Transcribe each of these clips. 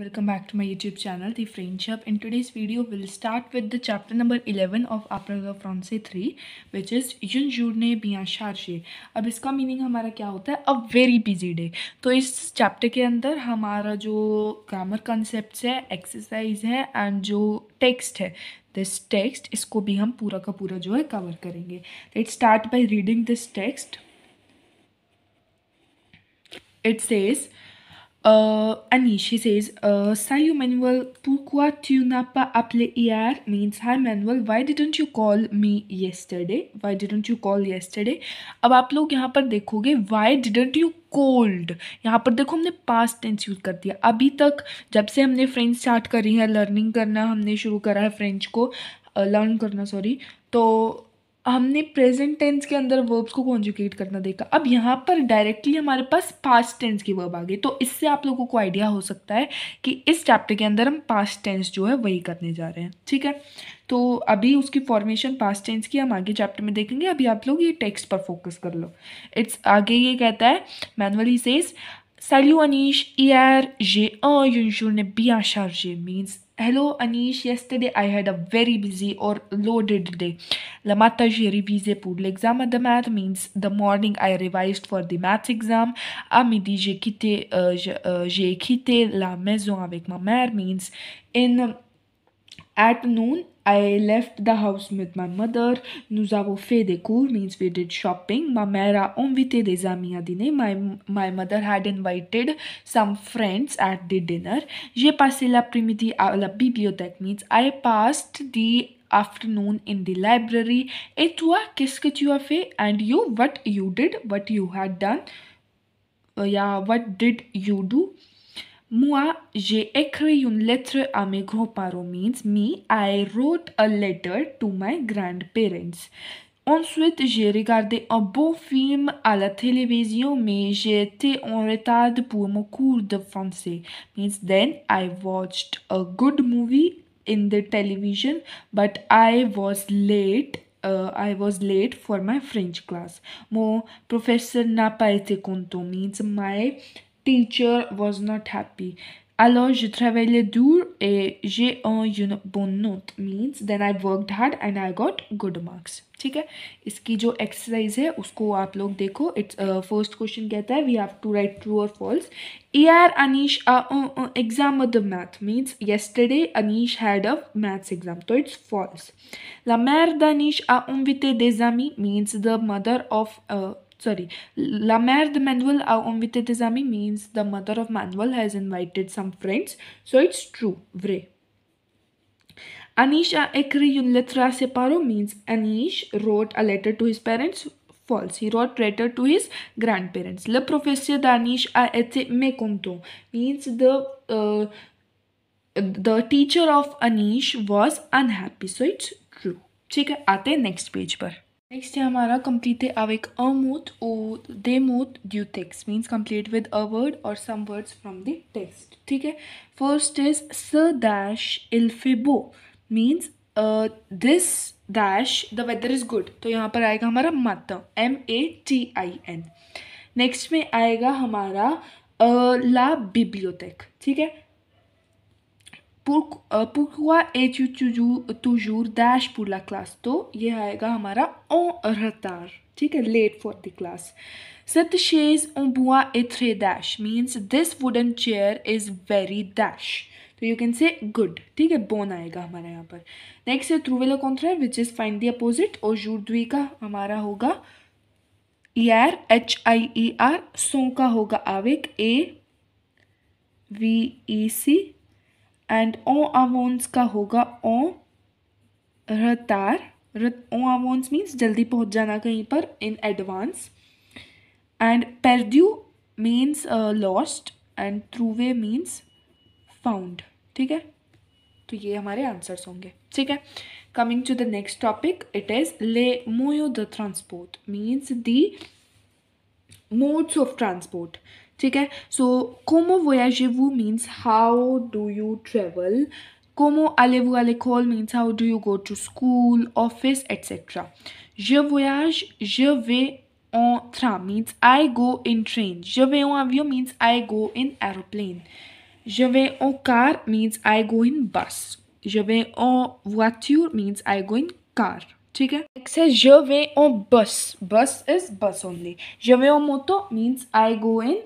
welcome back to my youtube channel the friendship in today's video we'll start with the chapter number 11 of april of france 3 which is junjour journée bien chargée ab iska meaning hamara kya hota hai a very busy day to is chapter ke andar hamara jo grammar concepts hai exercise hai and jo text hai this text isko bhi hum pura ka pura jo hai cover karenge let's start by reading this text it says Uh, Annie, she says, uh, Salut Manuel, pourquoi tu n'as pas appelé hier? Means, hi Manuel, why didn't you call me yesterday? Why didn't you call yesterday? अब आप लोग यहाँ पर देखोगे why didn't you cold यहाँ पर देखो हमने पास्ट टेंस यूज कर दिया अभी तक जब से हमने French स्टार्ट करी है लर्निंग करना हमने शुरू करा है फ्रेंच को लर्न करना सॉरी तो हमने प्रेजेंट टेंस के अंदर वर्ब्स को कॉन्जुकेट करना देखा अब यहाँ पर डायरेक्टली हमारे पास पास्ट टेंस की वर्ब आ गई तो इससे आप लोगों को आइडिया हो सकता है कि इस चैप्टर के अंदर हम पास्ट टेंस जो है वही करने जा रहे हैं ठीक है तो अभी उसकी फॉर्मेशन पास्ट टेंस की हम आगे चैप्टर में देखेंगे अभी आप लोग ये टेक्स्ट पर फोकस कर लो इट्स आगे ये कहता है manually says Salut Anish, hier j'ai ने बी आशार जे means Hello Anish, yesterday I had a very busy or loaded day. La matin j'ai révisé pour l'examen de maths means the morning I revised for the maths exam. À midi j'ai quitté, euh, euh j'ai quitté la maison avec ma mère means in at noon I left the house with my mother. Nous avons fait des cours, means we did shopping. Ma mère a invité des amis à dîner. My, my mother had invited some friends at the dinner. J'ai passé l'après-midi à la bibliothèque, means I passed the afternoon in the library. Et toi, qu'est-ce que tu as fait? And you, what you did, what you had done. Uh, yeah, what did you do? Moi, j'ai écrit une lettre à mes grands-parents means me, I wrote a letter to my grandparents. Ensuite, j'ai regardé un beau film à la télévision, mais j'étais en retard pour mon cours de français. Means then I watched a good movie in the television, but I was late. Uh, I was late for my French class. Mon professeur n'a pas été content. Means my teacher was not happy. Alors, je travaillais dur et j'ai eu une bonne note. Means, then I worked hard and I got good marks. ठीक है इसकी जो exercise है उसको आप लोग देखो it's first question कहता है we have to write true और फॉल्स ए आर Anish exam of the math means yesterday Anish had a maths exam तो इट्स फॉल्स ला मैर द अनिश आ उम विथ ए डेजामी means the mother of sorry la mère de manuel a invité des amis means the mother of manuel has invited some friends so it's true vrai anish a écrit une lettre à ses parents means anish wrote a letter to his parents false he wrote letter to his grandparents le professeur d'anish a été mécontent means the uh, the teacher of anish was unhappy so it's true ठीक है आते हैं next page पर next है हमारा complete है अवेक अ मूथ ओ दे मूथ ड्यू टेक्स means complete with a word or some words from the text ठीक है फर्स्ट इज स डैश इल्फिबो means this dash the weather is good तो यहाँ पर आएगा हमारा मत M A T I N next में आएगा हमारा ला बिब्लियोटेक ठीक है पुर, पुरकुआ एच यू चुजू टूजूर डैश पुर ला क्लास तो ये आएगा हमारा ओ रतार ठीक है लेट फॉर द क्लास सत शेज ओं बुआ ए थ्रे dash means this wooden chair is very dash तो यू कैन से गुड ठीक है बोन आएगा हमारे यहाँ पर नेक्स्ट है ध्रुवेला कॉन्थ्रा which is find the opposite और जूर द्वी का हमारा होगा E R H I E R so का होगा आवेक A V E C and ओ आवोन्स का होगा ओ रतार ओ आवोन्स मीन्स जल्दी पहुंच जाना कहीं पर इन एडवांस एंड पेरड्यू मीन्स लॉस्ट एंड वे मीन्स फाउंड ठीक है तो ये हमारे आंसर्स होंगे ठीक है coming to the next topic it is ले मोयो द ट्रांसपोर्ट means the modes of transport ठीक है सो कोमो वोयाजेवू means how do you travel Como allez-vous à l'école means how do you go to school, office, etc. Je voyage, je vais en train means I go in train. Je vais en avion means I go in aeroplane. Je vais en car means I go in bus. Je vais en voiture means I go in car. ठीक है next is je vais en बस bus is bus only je vais en moto means I go in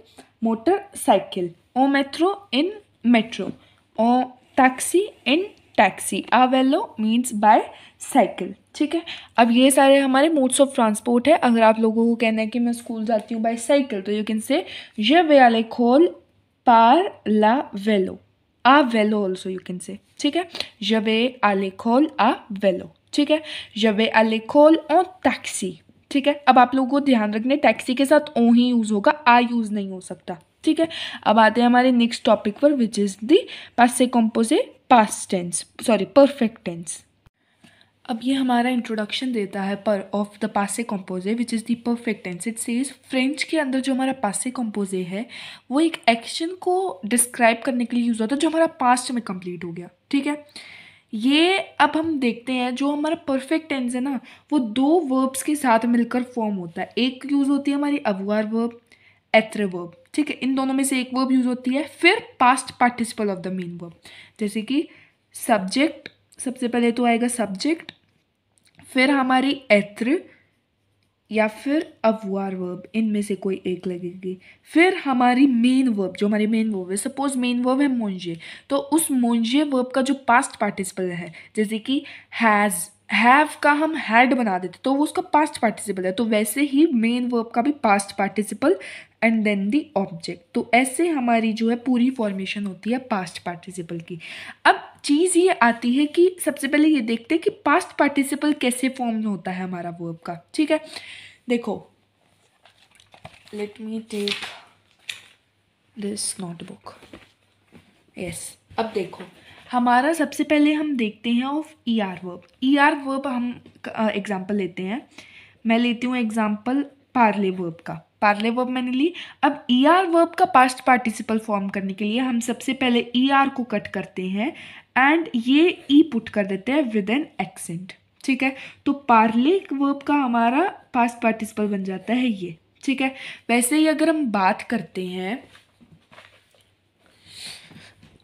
motorcycle ओ मेट्रो in metro ओ टैक्सी in taxi वेलो means by cycle ठीक है अब ये सारे हमारे मोड्स ऑफ ट्रांसपोर्ट है अगर आप लोगों को कहना है कि मैं स्कूल जाती हूँ बाय साइकिल तो यू कैन से ये वे आले खोल पार ला वेलो आ वेलो ऑल्सो यू कैन से ठीक है ये वे आले खोल आ वेलो ठीक है जबे अलेखोल à टैक्सी ठीक है अब आप लोगों को ध्यान रखना टैक्सी के साथ ओ ही यूज़ होगा आ यूज़ नहीं हो सकता ठीक है अब आते हैं हमारे नेक्स्ट टॉपिक पर विच इज़ दी पासे कॉम्पोजे past tense sorry perfect tense अब ये हमारा इंट्रोडक्शन देता है पर ऑफ द पासे कॉम्पोजे which is the perfect tense it says French के अंदर जो हमारा पासे कॉम्पोजे है वो एक एक्शन को डिस्क्राइब करने के लिए यूज़ होता है जो हमारा पास्ट में कंप्लीट हो गया ठीक है ये अब हम देखते हैं जो हमारा परफेक्ट टेंस है ना वो दो वर्ब्स के साथ मिलकर फॉर्म होता है एक यूज़ होती है हमारी अवगार वर्ब एत्र वर्ब ठीक है इन दोनों में से एक वर्ब यूज़ होती है फिर past participle of the main verb जैसे कि सब्जेक्ट सबसे पहले तो आएगा सब्जेक्ट फिर हमारी एत्र या फिर अववार वर्ब इनमें से कोई एक लगेगी फिर हमारी मेन वर्ब जो हमारी मेन वर्ब है सपोज मेन वर्ब है मोन्जे तो उस मोन्जे वर्ब का जो पास्ट पार्टिसिपल है जैसे कि हैज़ हैव का हम हैड बना देते तो वो उसका पास्ट पार्टिसिपल है तो वैसे ही मेन वर्ब का भी past participle and then the object तो ऐसे हमारी जो है पूरी फॉर्मेशन होती है पास्ट पार्टिसिपल की अब चीज़ ये आती है कि सबसे पहले ये देखते हैं कि पास्ट पार्टिसिपल कैसे फॉर्म होता है हमारा वर्ब का ठीक है देखो let me take this notebook yes अब देखो हमारा सबसे पहले हम देखते हैं of E R verb E R verb हम एग्ज़ाम्पल लेते हैं मैं लेती हूँ एग्ज़ाम्पल पार्ले वर्ब का पार्ले वर्ब मैंने ली अब ई आर वर्ब का पास्ट पार्टिसिपल फॉर्म करने के लिए हम सबसे पहले ई er आर को कट करते हैं एंड ये ई e पुट कर देते हैं विद एन एक्सेंट ठीक है तो पार्ले वर्ब का हमारा पास्ट पार्टिसिपल बन जाता है ये ठीक है वैसे ही अगर हम बात करते हैं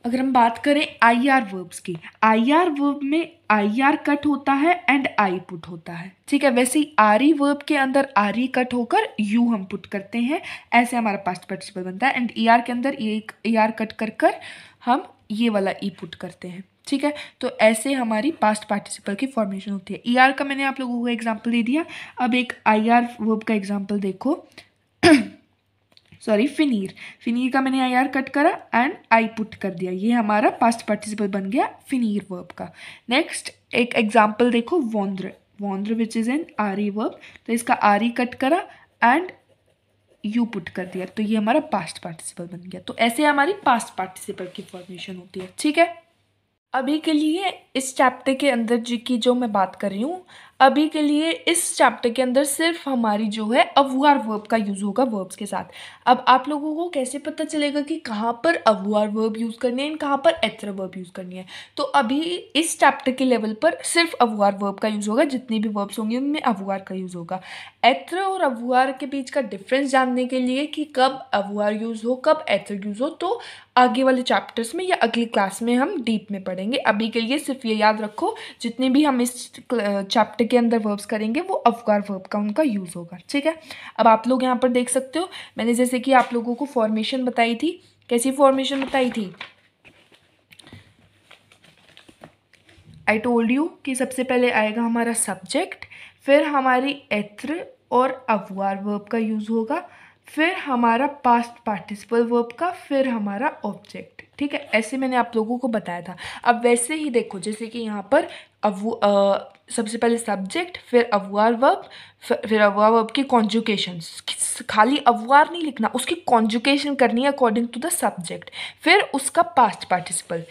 अगर हम बात करें आई आर वर्ब्स की आई आर वर्ब में आई आर कट होता है एंड आई पुट होता है ठीक है वैसे ही आर ई वर्ब के अंदर आर ई कट होकर यू हम पुट करते हैं ऐसे हमारा पास्ट पार्टिसिपल बनता है एंड ई आर के अंदर ये ई आर कट कर कर हम ये वाला ई e पुट करते हैं ठीक है तो ऐसे हमारी पास्ट पार्टिसिपल की फॉर्मेशन होती है ई e आर का मैंने आप लोगों को एग्जाम्पल दे दिया अब एक आई आर वर्ब का एग्जाम्पल देखो सॉरी फिनीर फिनीर का मैंने आई आर कट करा एंड आई पुट कर दिया ये हमारा पास्ट पार्टिसिपल बन गया फिनीर वर्ब का नेक्स्ट एक एग्जाम्पल देखो वॉन्द्र वॉन्द्र which is an R E verb तो इसका आरी कट करा एंड यू पुट कर दिया तो ये हमारा पास्ट पार्टिसिपल बन गया तो ऐसे हमारी पास्ट पार्टिसिपल की फॉर्मेशन होती है ठीक है अभी के लिए इस चैप्टर के अंदर जी की जो मैं बात कर रही हूँ अभी के लिए इस चैप्टर के अंदर सिर्फ हमारी जो है अवुआर वर्ब का यूज़ होगा वर्ब्स के साथ अब आप लोगों को कैसे पता चलेगा कि कहाँ पर अवुआर वर्ब यूज़ करनी है एंड कहाँ पर एत्र वर्ब यूज़ करनी है तो अभी इस चैप्टर के लेवल पर सिर्फ अवुआर वर्ब का यूज़ होगा जितनी भी वर्ब्स होंगी उनमें अवुआर का यूज़ होगा एथर और अवुआर के बीच का डिफरेंस जानने के लिए कि कब अवुआर यूज़ हो कब एथर यूज़ हो तो आगे वाले चैप्टर्स में या अगली क्लास में हम डीप में पढ़ेंगे अभी के लिए सिर्फ ये याद रखो जितने भी हम इस चैप्टर के अंदर वर्ब्स करेंगे वो अवगार वर्ब का उनका यूज़ होगा ठीक है अब आप लोग यहाँ पर देख सकते हो मैंने जैसे कि आप लोगों को फॉर्मेशन बताई थी कैसी फॉर्मेशन बताई थी आई टोल्ड यू कि सबसे पहले आएगा हमारा सब्जेक्ट फिर हमारी एथ्र और अववार वर्ब का यूज़ होगा फिर हमारा पास्ट पार्टिसिपल वर्ब का फिर हमारा ऑब्जेक्ट ठीक है ऐसे मैंने आप लोगों को बताया था अब वैसे ही देखो जैसे कि यहाँ पर अव सबसे पहले सब्जेक्ट फिर अवुआर वर्ब फिर अवर वर्ब की कॉन्जुकेशन खाली अवुआर नहीं लिखना उसकी कॉन्जुकेशन करनी है अकॉर्डिंग टू द सब्जेक्ट फिर उसका पास्ट पार्टिसिपल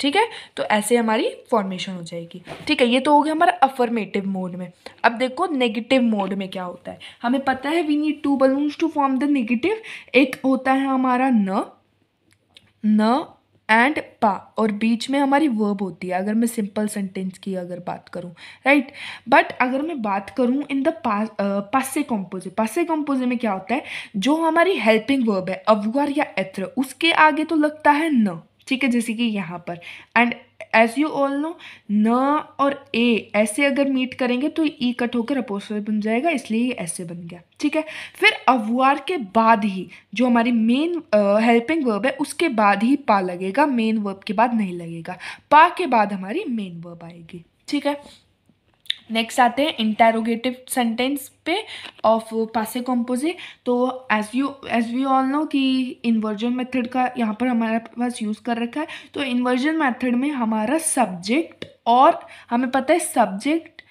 ठीक है तो ऐसे हमारी फॉर्मेशन हो जाएगी ठीक है ये तो हो गया हमारा अफर्मेटिव मोड में अब देखो नेगेटिव मोड में क्या होता है हमें पता है we need two balloons to form the negative एक होता है हमारा न न एंड पा और बीच में हमारी वर्ब होती है अगर मैं सिंपल सेंटेंस की अगर बात करूं राइट right? बट अगर मैं बात करूं इन द पासे कॉम्पोजे पासे कॉम्पोजे में क्या होता है जो हमारी हेल्पिंग वर्ब है अवगर या एत्र उसके आगे तो लगता है न ठीक है जैसे कि यहाँ पर and as you all know न और ए ऐसे अगर मीट करेंगे तो ई कट होकर अपोस बन जाएगा इसलिए ये ऐसे बन गया ठीक है फिर अवार के बाद ही जो हमारी मेन हेल्पिंग वर्ब है उसके बाद ही पा लगेगा मेन वर्ब के बाद नहीं लगेगा पा के बाद हमारी मेन वर्ब आएगी ठीक है नेक्स्ट आते हैं इंटेरोगेटिव सेंटेंस पे ऑफ पासे कॉम्पोजिट तो as you as we all know कि इन्वर्जन मेथड का यहाँ पर हमारे पास यूज़ कर रखा है तो इन्वर्जन मेथड में हमारा सब्जेक्ट और हमें पता है सब्जेक्ट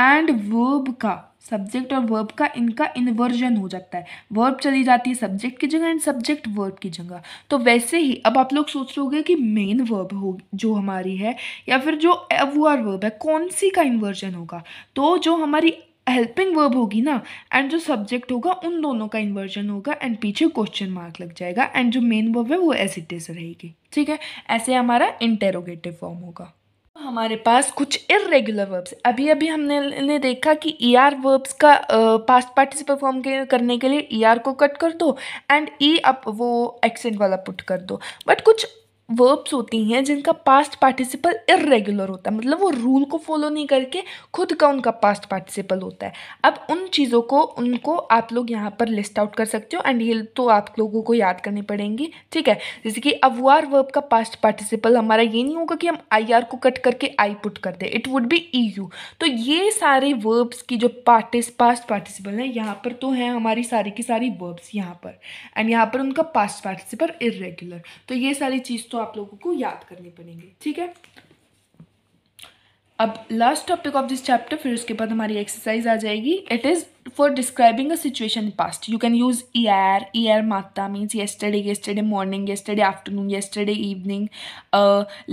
एंड वर्ब का सब्जेक्ट और वर्ब का इनका इन्वर्जन हो जाता है वर्ब चली जाती है सब्जेक्ट की जगह एंड सब्जेक्ट वर्ब की जगह तो वैसे ही अब आप लोग सोच रहे हो कि मेन वर्ब हो जो हमारी है या फिर जो वो आर वर्ब है कौन सी का इन्वर्जन होगा तो जो हमारी हेल्पिंग वर्ब होगी ना एंड जो सब्जेक्ट होगा उन दोनों का इन्वर्जन होगा एंड पीछे क्वेश्चन मार्क लग जाएगा एंड जो मेन वर्ब है वो एज रहेगी ठीक है ऐसे हमारा इंटेरोगेटिव फॉर्म होगा हमारे पास कुछ इरेगुलर वर्ब्स अभी अभी हमने ने देखा कि ई आर वर्ब्स का पास्ट पार्टिसिपल फॉर्म के करने के लिए ई e ER आर को कट कर दो एंड ई e अप वो एक्सेंट वाला पुट कर दो बट कुछ वर्ब्स होती हैं जिनका पास्ट पार्टिसिपल इरेगुलर होता है मतलब वो रूल को फॉलो नहीं करके खुद का उनका पास्ट पार्टिसिपल होता है अब उन चीज़ों को उनको आप लोग यहाँ पर लिस्ट आउट कर सकते हो एंड ये तो आप लोगों को याद करनी पड़ेंगी ठीक है जैसे कि अवुआर वर्ब का पास्ट पार्टिसिपल हमारा ये नहीं होगा कि हम आई आर को कट करके आई पुट कर दें it would be E U तो ये सारे वर्ब्स की जो पार्टिस पास्ट पार्टिसिपल हैं यहाँ पर तो हैं हमारी सारी की सारी वर्ब्स यहाँ पर एंड यहाँ पर उनका पास्ट पार्टिसिपल इरेगुलर तो ये सारी चीज़ तो आप लोगों को याद करनी पड़ेंगे ठीक है अब last topic of this chapter फिर उसके बाद हमारी एक्सरसाइज आ जाएगी it is for describing a situation past you can use ई आर ई आर माता means yesterday yesterday morning yesterday afternoon yesterday evening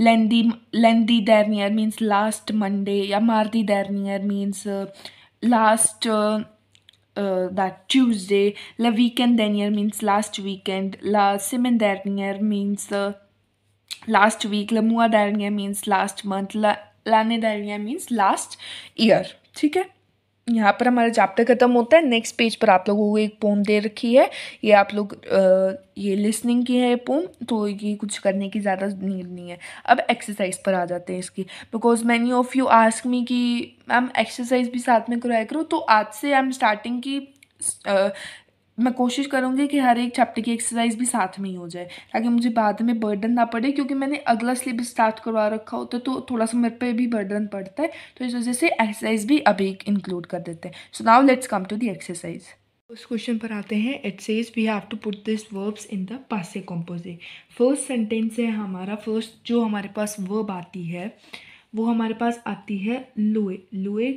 लेंदी लेंदी दैरनियर मीन्स लास्ट मंडे या मारदी दैरनियर मीन्स लास्ट दैट ट्यूजडे ल वीकेंड दैनियर means last weekend weekend, la दैरनियर मीन्स लास्ट वीक लमुआ mua means last month month लाने डालिया मीन्स लास्ट ईयर ठीक है यहाँ पर हमारा चैप्टर ख़त्म होता है नेक्स्ट पेज पर आप लोगों को एक पोम दे रखी है ये आप लोग ये लिसनिंग की है पोम तो ये कुछ करने की ज़्यादा नीड नहीं है अब एक्सरसाइज पर आ जाते हैं इसकी because many of you ask me कि मैम एक्सरसाइज भी साथ में कराया करो तो आज से आई एम स्टार्टिंग की मैं कोशिश करूँगी कि हर एक चैप्टर की एक्सरसाइज भी साथ में ही हो जाए ताकि मुझे बाद में बर्डन ना पड़े क्योंकि मैंने अगला स्लिप स्टार्ट करवा रखा होता है तो थोड़ा सा मेरे पे भी बर्डन पड़ता है तो इस वजह से एक्सरसाइज भी अभी इंक्लूड कर देते हैं so now let's come to the exercise उस क्वेश्चन पर आते हैं it says we have to put this verbs in the पासे कॉम्पोजिट फर्स्ट सेंटेंस है हमारा फर्स्ट जो हमारे पास वर्ब आती है वो हमारे पास आती है लुए लुए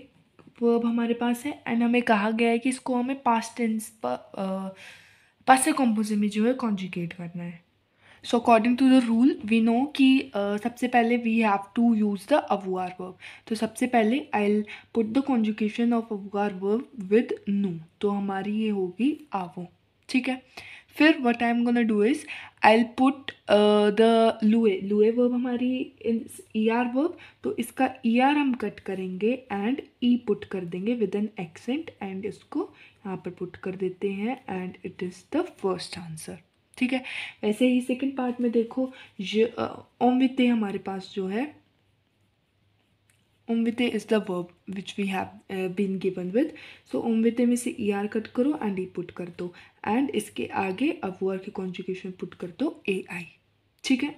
वर्ब हमारे पास है एंड हमें कहा गया है कि इसको हमें पास्ट टेंस पास कॉम्पोजिट में जो है कॉन्जिकेट करना है so according to the rule we know कि सबसे पहले we have to use the अवुआर वर्ब तो सबसे पहले I'll put the conjugation of अवुआर वर्ब विद नो तो हमारी ये होगी आवो ठीक है फिर what I am gonna do is I put the लुए लुए वर्ब हमारी ई आर वर्ब तो इसका ई e आर हम कट करेंगे एंड ई पुट कर देंगे विद एन एक्सेंट एंड इसको यहाँ पर पुट कर देते हैं and it is the first answer ठीक है वैसे ही सेकेंड पार्ट में देखो ओम वित्ते uh, हमारे पास जो है umvite is the verb which we have been given with so so में से ई आर कट करो एंड ई पुट कर दो एंड इसके आगे अब वर्ग की कॉन्जुगेशन पुट कर दो ए आई ठीक है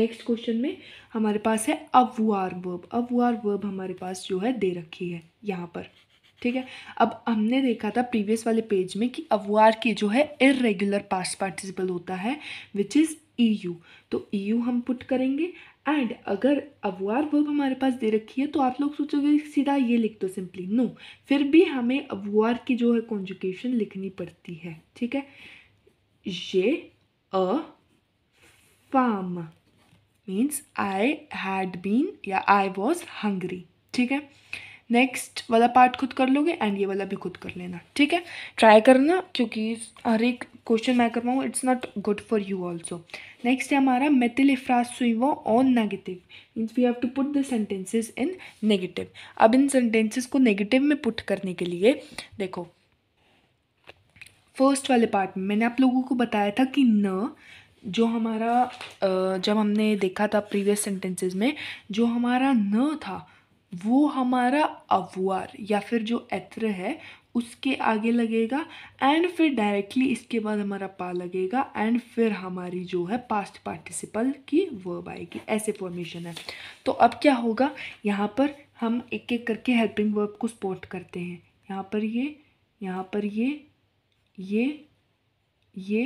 नेक्स्ट क्वेश्चन में हमारे पास है अवुआर वर्ब अवुआर वर्ब हमारे पास जो है दे रखी है यहाँ पर ठीक है अब हमने देखा था प्रीवियस वाले पेज में कि अवुआर की जो है इरेगुलर पास्ट पार्टिसिपल होता है विच इज़ ई यू तो ई e यू हम पुट करेंगे एंड अगर अववार वर्ब हमारे पास दे रखी है तो आप लोग सोचोगे सीधा ये लिख दो सिंपली नो फिर भी हमें अववार की जो है कॉन्जुकेशन लिखनी पड़ती है ठीक है ये अ form means I had been या आई वॉज हंग्री ठीक है नेक्स्ट वाला पार्ट खुद कर लोगे एंड ये वाला भी खुद कर लेना ठीक है ट्राई करना क्योंकि हर एक क्वेश्चन मैं कर it's not good for you also next है हमारा मेथिल इफ्राज सुइवो on negative means we have to put the sentences in negative अब इन सेंटेंसेज को नेगेटिव में पुट करने के लिए देखो फर्स्ट वाले पार्ट में मैंने आप लोगों को बताया था कि न जो हमारा जब हमने देखा था प्रीवियस सेंटेंसेस में जो हमारा न था वो हमारा अवुआर या फिर जो एत्र है उसके आगे लगेगा एंड फिर डायरेक्टली इसके बाद हमारा पा लगेगा एंड फिर हमारी जो है पास्ट पार्टिसिपल की वर्ब आएगी ऐसे फॉर्मेशन है तो अब क्या होगा यहाँ पर हम एक एक करके हेल्पिंग वर्ब को स्पोर्ट करते हैं यहाँ पर ये यहाँ पर ये ये ये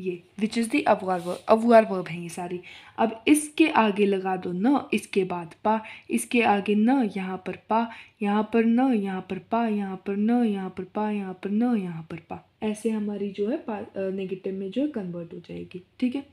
ये विच इज़ दी अवगार वर्ब अवगार वर्ब हैं ये सारी अब इसके आगे लगा दो न इसके बाद पा इसके आगे न यहाँ पर पा यहाँ पर न यहाँ पर पा यहाँ पर न यहाँ पर पा यहाँ पर न यहाँ पर पा ऐसे हमारी जो है पा नेगेटिव में जो है कन्वर्ट हो जाएगी ठीक है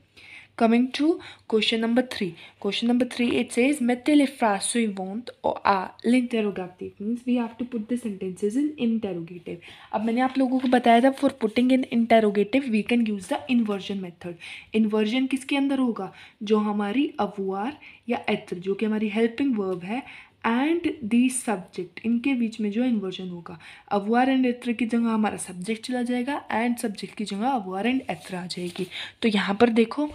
Coming to question number three. Question number three it says methyliphrasoivont or a interrogative means we have to put the sentences in interrogative. अब मैंने आप लोगों को बताया था for putting in interrogative we can use the inversion method. Inversion किसके अंदर होगा जो हमारी अवुआर या एत्र जो कि हमारी helping verb है एंड दी सब्जेक्ट इनके बीच में जो इन्वर्जन होगा अवुआर एंड एत्र की जगह हमारा सब्जेक्ट चला जाएगा एंड सब्जेक्ट की जगह अवुआर एंड एत्र आ जाएगी तो यहाँ पर देखो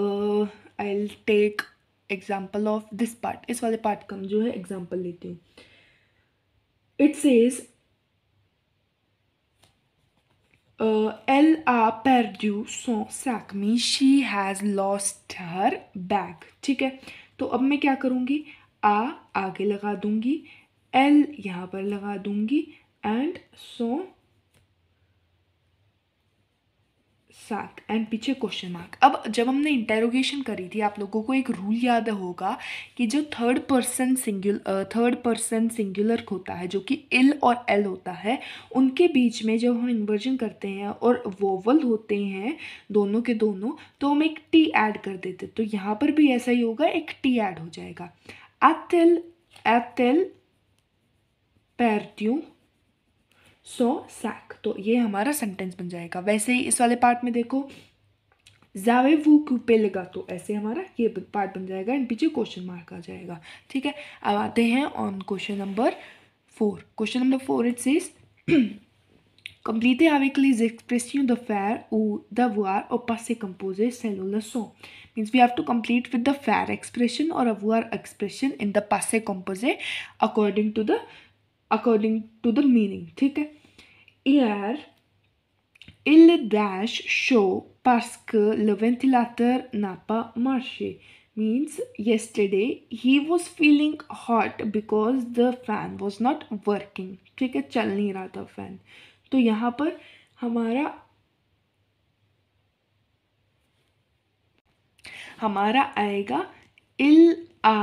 I take example of this part इस वाले पार्ट का जो है एग्जाम्पल लेती हूँ इट सेज एल आ पैरड्यू सो मी she has lost her bag ठीक है तो अब मैं क्या करूँगी आ आगे लगा दूंगी एल यहाँ पर लगा दूंगी एंड सो so, सात एंड पीछे क्वेश्चन मार्क अब जब हमने इंटेरोगेशन करी थी आप लोगों को एक रूल याद होगा कि जो third person singular third person singular होता है जो कि इल और एल होता है उनके बीच में जब हम इन्वर्जन करते हैं और वोवल होते हैं दोनों के दोनों तो हम एक टी ऐड कर देते तो यहाँ पर भी ऐसा ही होगा एक टी ऐड हो जाएगा एतिल एतिल पैरत्यू सो सैक तो ये हमारा सेंटेंस बन जाएगा वैसे ही इस वाले पार्ट में देखो जावे वो पे लगा तो ऐसे हमारा ये पार्ट बन जाएगा एंड पीछे क्वेश्चन मार्क आ जाएगा ठीक है अब आते हैं on question number four question number four it's it says कंप्लीटे क्लीज एक्सप्रेस यू द फेयर ऊ द आर और पासे कम्पोज सेलुलर so means we have to complete with the फेयर एक्सप्रेशन और अ आर एक्सप्रेशन इन द पासे कम्पोजे according to the according to the meaning ठीक है एयर इल डैश शो पार्सक लवेंटिलेटर नापा मार्शे means yesterday he was feeling hot because the fan was not working ठीक है चल नहीं रहा था फैन तो यहाँ पर हमारा हमारा आएगा इल आ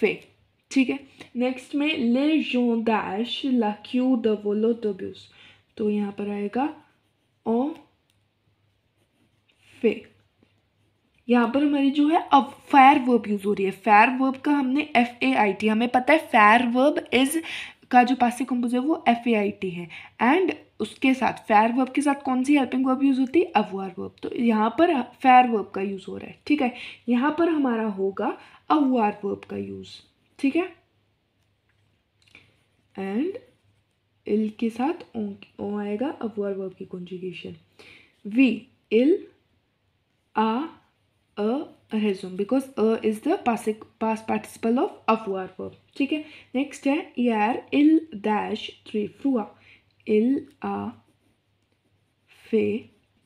फेक ठीक है नेक्स्ट में ले जों डैश ला क्यू द वोलो दब्यूस तो यहाँ पर आएगा ओ फे यहाँ पर हमारी जो है अब फायर वर्ब यूज़ हो रही है फायर वर्ब का हमने एफ ए आई टी हमें पता है फायर वर्ब इज़ का जो पास कंपोज है वो एफ ए आई टी है एंड उसके साथ फेयर वर्ब के साथ कौन सी हेल्पिंग वर्ब यूज़ होती है अवर वर्ब तो यहाँ पर फेयर वर्ब का यूज़ हो रहा है ठीक है यहाँ पर हमारा होगा अवर वर्ब का यूज़ ठीक है एंड इल के साथ ओ, आएगा अब वर्ब वर्ब की कॉन्जुगेशन वी इल आ अ रेज्यूम बिकॉज अ इज द पासिक पास पार्टिसिपल ऑफ अफवार वर्ब ठीक है नेक्स्ट है यार इल डैश थ्री फ्रुआ इल आ फे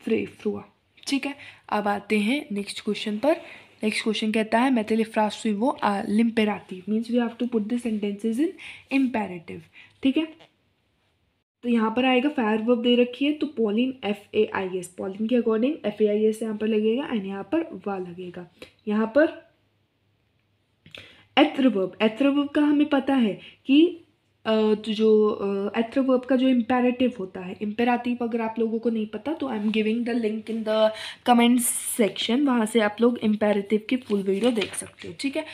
थ्री फ्रुआ ठीक है अब आते हैं नेक्स्ट क्वेश्चन पर नेक्स्ट क्वेश्चन कहता है मैथिली मेथल वो लिम्पेराती means we have to put the sentences in imperative ठीक है तो यहाँ पर आएगा फायर वर्ब दे रखी है तो पॉलिन एफ ए आई एस पॉलिन के according F A I S यहाँ पर लगेगा एंड यहाँ पर व लगेगा यहाँ पर एथ्रवर्ब एथ्रवर्ब का हमें पता है कि तो जो एथ्र वर्ब का जो इम्पेरेटिव होता है इम्पेराटिव अगर आप लोगों को नहीं पता तो I am giving the link in the comment section वहाँ से आप लोग इम्पेरेटिव की फुल वीडियो देख सकते हो ठीक है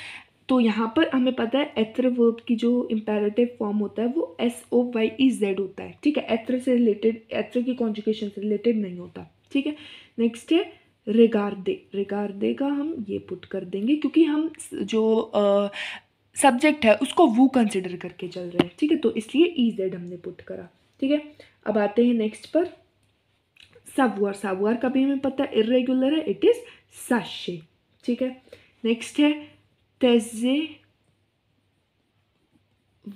तो यहाँ पर हमें पता है एथ्र वर्ब की जो इम्पेरेटिव फॉर्म होता है वो S O Y E Z होता है ठीक है एथ्र से रिलेटेड एत्र की कॉन्जुकेशन से रिलेटेड नहीं होता ठीक है नेक्स्ट है रिगार्डे रिगार्डे का हम ये पुट कर देंगे क्योंकि हम जो सब्जेक्ट है उसको वो कंसिडर करके चल रहे हैं ठीक है तो इसलिए ई e जेड हमने पुट करा ठीक है अब आते हैं नेक्स्ट पर सावुआर सावुआर का भी हमें पता है इरेगुलर है इट इज़ सशे ठीक है नेक्स्ट है तेजे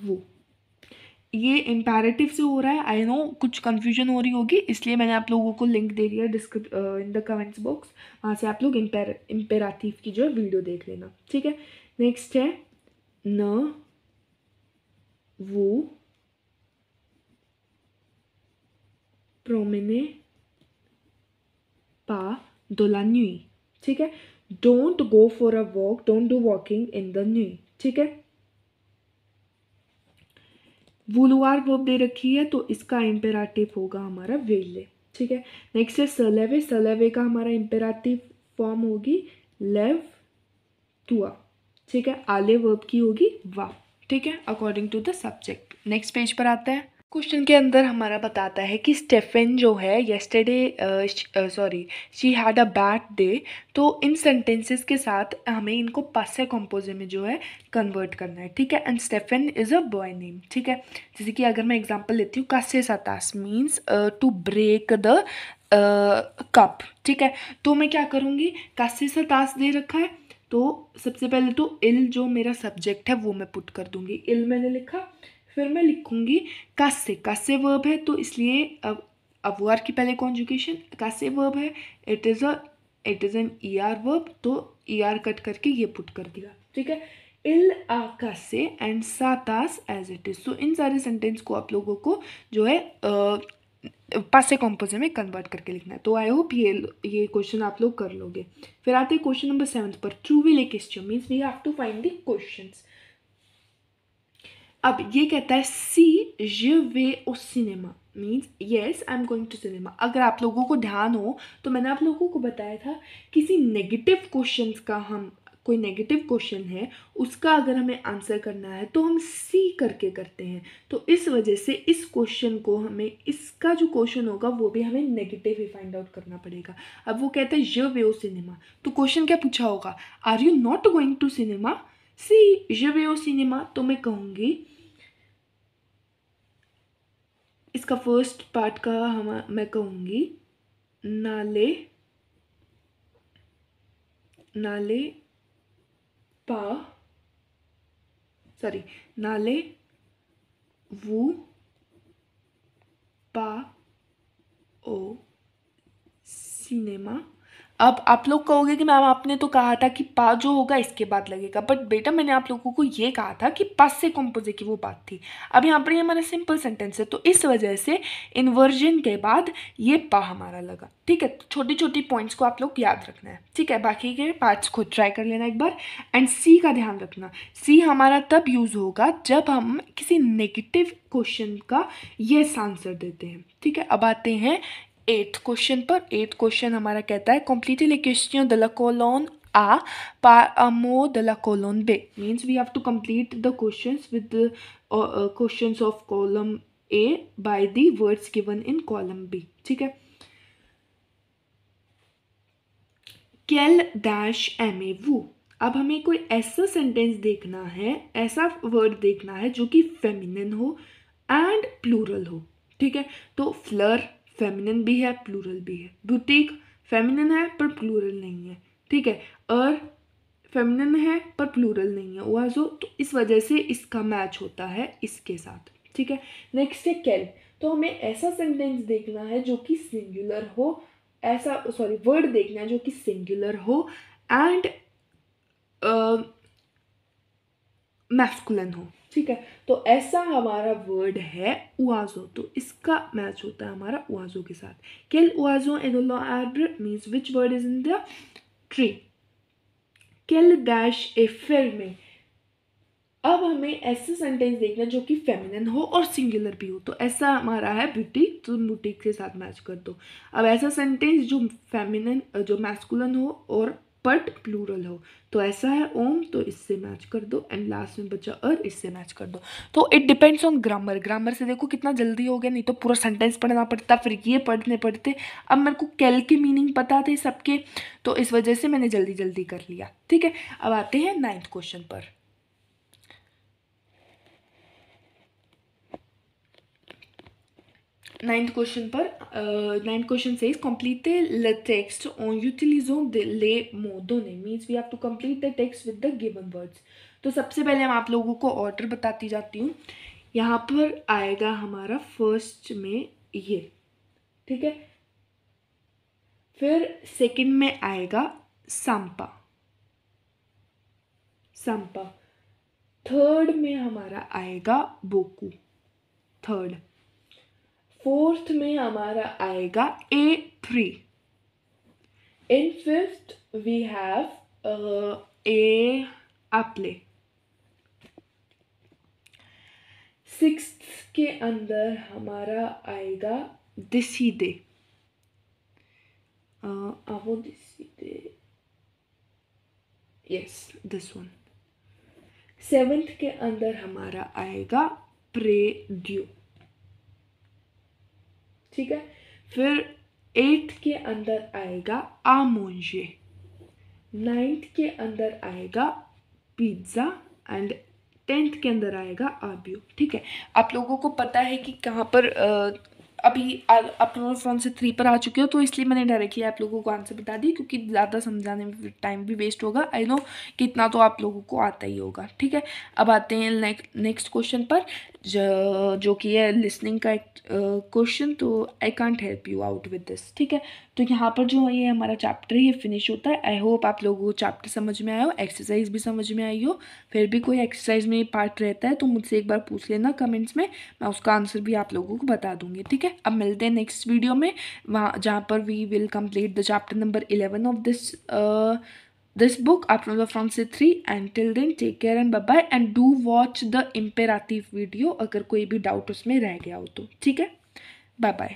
वो ये इम्पेरेटिव से हो रहा है आई नो कुछ कन्फ्यूजन हो रही होगी इसलिए मैंने आप लोगों को लिंक दे दिया description in the comments box वहाँ से आप लोग इम्पेर इम्पेराटिव की जो है वीडियो देख लेना ठीक है नेक्स्ट है न वो प्रोमिने पा न्यू ठीक है don't go for a walk don't do walking in the न्यू ठीक है वुलवार वर्ब दे रखी है तो इसका इम्पेराटिव होगा हमारा वेले ठीक है नेक्स्ट है सलेवे सलेवे का हमारा इम्पेराटिव फॉर्म होगी लेव तुआ ठीक है आले वर्ब की होगी वाह ठीक है according to the subject next page पर आता है क्वेश्चन के अंदर हमारा बताता है कि स्टेफेन जो है yesterday sorry she had a bad day तो इन सेंटेंसेस के साथ हमें इनको पासे कॉम्पोजे में जो है कन्वर्ट करना है ठीक है and Stephane is a boy name ठीक है जैसे कि अगर मैं एग्जांपल लेती हूँ कासे सतास means to break the cup ठीक है तो मैं क्या करूँगी कासे सतास दे रखा है तो सबसे पहले तो इल जो मेरा सब्जेक्ट है वो मैं पुट कर दूँगी इल मैंने लिखा फिर मैं लिखूँगी कासे कासे वर्ब है तो इसलिए अब अवर की पहले कॉन्जुकेशन कासे वर्ब है it is a it is an E R verb तो ई आर कट करके ये पुट कर दिया ठीक है इल आका से एंड सातास एज इट इज़ सो तो इन सारे सेंटेंस को आप लोगों को जो है पासे कॉम्पोज में कन्वर्ट करके लिखना है तो आई होप ये ये क्वेश्चन आप लोग कर लोगे फिर आते हैं क्वेश्चन नंबर सेवन पर ट्रू विल ए means we have to find the question अब ये कहता है सी जे वे ओ सिनेमा means yes I am going to cinema अगर आप लोगों को ध्यान हो तो मैंने आप लोगों को बताया था किसी नेगेटिव क्वेश्चन का हम कोई नेगेटिव क्वेश्चन है उसका अगर हमें आंसर करना है तो हम सी करके करते हैं तो इस वजह से इस क्वेश्चन को हमें इसका जो क्वेश्चन होगा वो भी हमें नेगेटिव ही फाइंड आउट करना पड़ेगा अब वो कहते हैं य वे सिनेमा तो क्वेश्चन क्या पूछा होगा are you not going to cinema सी य वे सिनेमा तो मैं कहूँगी इसका फर्स्ट पार्ट का हम मैं कहूँगी नाले नाले pas, sorry, n'allez-vous pas au cinéma? अब आप लोग कहोगे कि मैम आपने तो कहा था कि पा जो होगा इसके बाद लगेगा बट बेटा मैंने आप लोगों को ये कहा था कि पास से कॉम्पोजिट की वो बात थी अब यहाँ पर ये हमारा सिंपल सेंटेंस है तो इस वजह से इन्वर्जन के बाद ये पा हमारा लगा ठीक है छोटी छोटी पॉइंट्स को आप लोग याद रखना है ठीक है बाकी के पार्ट्स को ट्राई कर लेना एक बार एंड सी का ध्यान रखना सी हमारा तब यूज़ होगा जब हम किसी नेगेटिव क्वेश्चन का येस आंसर देते हैं ठीक है अब आते हैं एट्थ क्वेश्चन पर एट्थ क्वेश्चन हमारा कहता है कंप्लीटेड क्वेश्चन द लकोलोन आ अमो द लकोलोन बे means we have to to the question with question of column A by the words given in column B ठीक है कैल डैश एम ए वो अब हमें कोई ऐसा सेंटेंस देखना है ऐसा वर्ड देखना है जो कि फेमिनिन हो एंड प्लूरल हो ठीक है तो फ्लर फेमिनिन भी है प्लूरल भी है बुटीक फेमिनिन है पर प्लूरल नहीं है ठीक है और फेमिनिन है पर प्लूरल नहीं है जो तो इस वजह से इसका मैच होता है इसके साथ ठीक है नेक्स्ट है कैन तो हमें ऐसा सेंटेंस देखना है जो कि सिंगुलर हो ऐसा सॉरी वर्ड देखना है जो कि सिंगुलर हो एंड मैस्कुलन uh, हो ठीक है तो ऐसा हमारा वर्ड है उआजो तो इसका मैच होता है हमारा उआजो के साथ किल उआजो एदुल्ला एब्र means which word is in the tree किल डैश ए फिर में अब हमें ऐसे सेंटेंस देखना जो कि फेमिनिन हो और सिंगुलर भी हो तो ऐसा हमारा है बुटीक तो बुटीक के साथ मैच कर दो अब ऐसा सेंटेंस जो फेमिनिन जो मैस्कुलन हो और बट प्लूरल हो तो ऐसा है ओम तो इससे मैच कर दो एंड लास्ट में बचा अर इससे मैच कर दो तो it depends on grammar grammar से देखो कितना जल्दी हो गया नहीं तो पूरा सेंटेंस पढ़ना पड़ता फिर ये पढ़ने पड़ते अब मेरे को कैल के मीनिंग पता थे सबके तो इस वजह से मैंने जल्दी जल्दी कर लिया ठीक है अब आते हैं नाइन्थ क्वेश्चन पर Ninth question पर uh, ninth question says complete the text on utilizing the le modone means we have to complete the text with the given words तो सबसे पहले हम आप लोगों को ऑर्डर बताती जाती हूँ यहाँ पर आएगा हमारा फर्स्ट में ये ठीक है फिर सेकंड में आएगा सांपा सांपा थर्ड में हमारा आएगा बोकू थर्ड फोर्थ में हमारा आएगा A three in fifth we have A अपले सिक्स के अंदर हमारा आएगा दिसीदे आओ दिसीदे यस दिस वन सेवेंथ के अंदर हमारा आएगा प्रे ड्यू ठीक है फिर एट्थ के अंदर आएगा आमोजे नाइन्थ के अंदर आएगा पिज्ज़ा एंड टेंथ के अंदर आएगा आबियो ठीक है आप लोगों को पता है कि कहाँ पर अभी आप लोग फोन से थ्री पर आ चुके हो तो इसलिए मैंने डायरेक्टली आप लोगों को आंसर बता दिया क्योंकि ज़्यादा समझाने में टाइम भी वेस्ट होगा आई नो कितना तो आप लोगों को आता ही होगा ठीक है अब आते हैं नेक्स्ट क्वेश्चन पर जो, जो कि है लिसनिंग का क्वेश्चन तो I can't help you out with this ठीक है तो यहाँ पर जो है ये हमारा चैप्टर ये फिनिश होता है आई होप आप लोगों को चैप्टर समझ में आए हो एक्सरसाइज भी समझ में आई हो फिर भी कोई एक्सरसाइज में पार्ट रहता है तो मुझसे एक बार पूछ लेना कमेंट्स में मैं उसका आंसर भी आप लोगों को बता दूंगी ठीक है अब मिलते हैं नेक्स्ट वीडियो में वहाँ जहाँ पर we will complete the chapter number eleven of this this book up from the Francais 3 and till then take care and bye bye and do watch the imperative video agar koi bhi doubt usme reh gaya ho to theek hai bye bye